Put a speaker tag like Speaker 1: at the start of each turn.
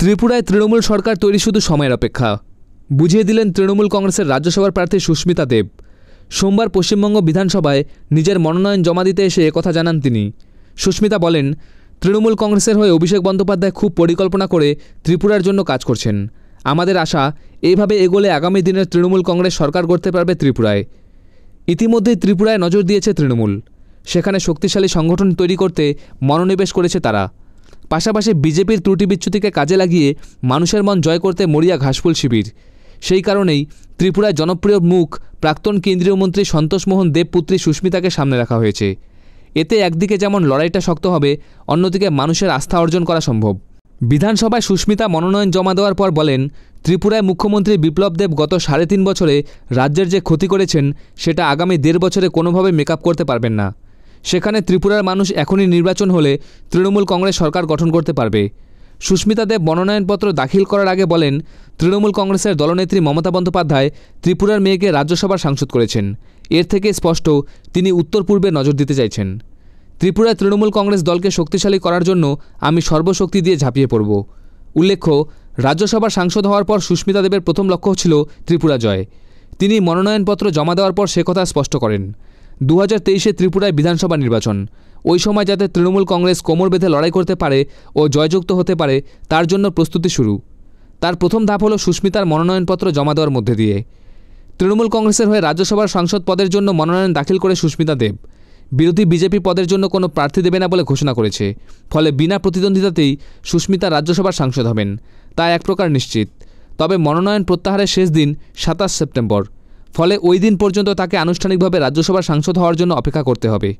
Speaker 1: ত্রিপুরায় তৃণমূল সরকার তৈরি শুধু সময়ের অপেক্ষা বুঝিয়ে দিলেন তৃণমূল কংগ্রেসের রাজ্যসভার প্রার্থী সুস্মিতা দেব সোমবার পশ্চিমবঙ্গ বিধানসভায় নিজের মনোনয়ন জমা দিতে এসে একথা জানান তিনি সুস্মিতা বলেন তৃণমূল কংগ্রেসের হয়ে অভিষেক বন্দ্যোপাধ্যায় খুব পরিকল্পনা করে ত্রিপুরার জন্য কাজ করছেন আমাদের আশা এইভাবে এগোলে আগামী দিনের তৃণমূল কংগ্রেস সরকার করতে পারবে ত্রিপুরায় ইতিমধ্যেই ত্রিপুরায় নজর দিয়েছে তৃণমূল সেখানে শক্তিশালী সংগঠন তৈরি করতে মনোনিবেশ করেছে তারা পাশাপাশি বিজেপির ত্রুটি বিচ্ছুতিকে কাজে লাগিয়ে মানুষের মন জয় করতে মরিয়া ঘাসফুল শিবির সেই কারণেই ত্রিপুরায় জনপ্রিয় মুখ প্রাক্তন কেন্দ্রীয় মন্ত্রী সন্তোষমোহন দেবপুত্রী সুস্মিতাকে সামনে রাখা হয়েছে এতে একদিকে যেমন লড়াইটা শক্ত হবে অন্যদিকে মানুষের আস্থা অর্জন করা সম্ভব বিধানসভায় সুস্মিতা মনোনয়ন জমা দেওয়ার পর বলেন ত্রিপুরায় মুখ্যমন্ত্রী বিপ্লব দেব গত সাড়ে তিন বছরে রাজ্যের যে ক্ষতি করেছেন সেটা আগামী দেড় বছরে কোনোভাবে মেকআপ করতে পারবেন না সেখানে ত্রিপুরার মানুষ এখনই নির্বাচন হলে তৃণমূল কংগ্রেস সরকার গঠন করতে পারবে সুস্মিতা দেব মনোনয়নপত্র দাখিল করার আগে বলেন তৃণমূল কংগ্রেসের দলনেত্রী মমতা বন্দ্যোপাধ্যায় ত্রিপুরার মেয়েকে রাজ্যসভার সাংসদ করেছেন এর থেকে স্পষ্ট তিনি উত্তর পূর্বে নজর দিতে চাইছেন ত্রিপুরায় তৃণমূল কংগ্রেস দলকে শক্তিশালী করার জন্য আমি সর্বশক্তি দিয়ে ঝাঁপিয়ে পড়ব উল্লেখ্য রাজ্যসভার সাংসদ হওয়ার পর সুস্মিতা দেবের প্রথম লক্ষ্য ছিল ত্রিপুরা জয় তিনি মনোনয়নপত্র জমা দেওয়ার পর সে কথা স্পষ্ট করেন দু হাজার তেইশে ত্রিপুরায় বিধানসভা নির্বাচন ওই সময় যাতে তৃণমূল কংগ্রেস কোমর বেঁধে লড়াই করতে পারে ও জয়যুক্ত হতে পারে তার জন্য প্রস্তুতি শুরু তার প্রথম ধাপ হলো সুস্মিতার মনোনয়নপত্র জমা দেওয়ার মধ্যে দিয়ে তৃণমূল কংগ্রেসের হয়ে রাজ্যসভার সাংসদ পদের জন্য মনোনয়ন দাখিল করে সুস্মিতা দেব বিরোধী বিজেপি পদের জন্য কোনো প্রার্থী দেবে না বলে ঘোষণা করেছে ফলে বিনা প্রতিদ্বন্দ্বিতাতেই সুস্মিতা রাজ্যসভার সাংসদ হবেন তা এক প্রকার নিশ্চিত তবে মনোনয়ন প্রত্যাহারের শেষ দিন সাতাশ সেপ্টেম্বর ফলে ওই দিন পর্যন্ত তাকে আনুষ্ঠানিকভাবে রাজ্যসভার সাংসদ হওয়ার জন্য অপেক্ষা করতে হবে